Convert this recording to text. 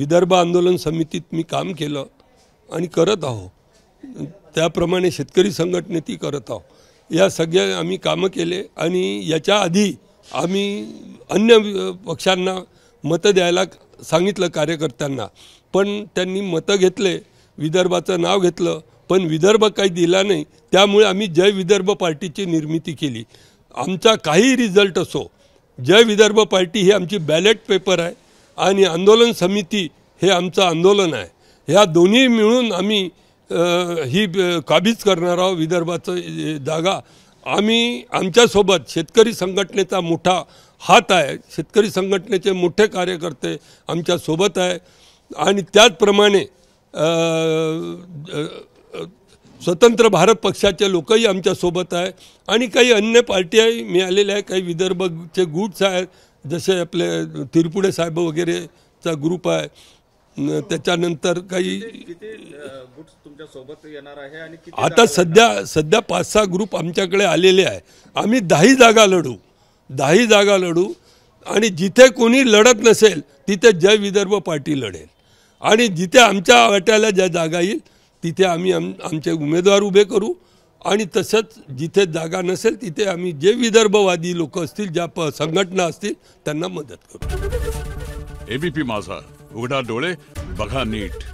विदर्भ आंदोलन समितीत मी काम केलं आणि करत आहो त्याप्रमाणे शेतकरी संघटने ती करत आहो या सगळ्या आम्ही कामं केले आणि याच्या आधी आम्ही अन्य पक्षांना मतं द्यायला सांगितलं कार्यकर्त्यांना पण त्यांनी मतं घेतले विदर्भाचं नाव घेतलं पण विदर्भ काही दिला नाही त्यामुळे आम्ही जय विदर्भ पार्टीची निर्मिती केली आमचा काही रिझल्ट असो जय विदर्भ पार्टी ही आमची बॅलेट पेपर आहे आणि आंदोलन समिती हे आमचं आंदोलन आहे ह्या दोन्ही मिळून आम्ही ही काबीज करणार आहोत विदर्भाचं जागा आम्ही आमच्यासोबत शेतकरी संघटनेचा मोठा हात आहे शेतकरी संघटनेचे मोठे कार्यकर्ते आमच्यासोबत आहे आणि त्याचप्रमाणे स्वतंत्र भारत पक्षाचे लोकही आमच्यासोबत आहे आणि काही अन्य मी मिळालेल्या आहे काही विदर्भचे गुट्स आहेत जसे आपले तिरपुडे साहेब वगैरेचा ग्रुप आहे त्याच्यानंतर काही आता सध्या सध्या पाच सहा ग्रुप आमच्याकडे आलेले आहे आम्ही दहाही जागा लढू दहाही जागा लढू आणि जिथे कोणी लढत नसेल तिथे जय विदर्भ पार्टी लढेल आणि जिथे आमच्या वाट्याला ज्या जागा येईल तिथे आम्ही आम आमचे उमेदवार उभे करू आणि तसंच जिथे जागा नसेल तिथे आम्ही जे विदर्भवादी लोक असतील ज्या प संघटना असतील त्यांना मदत करू एबीपी माझा उघडा डोळे बघा नीट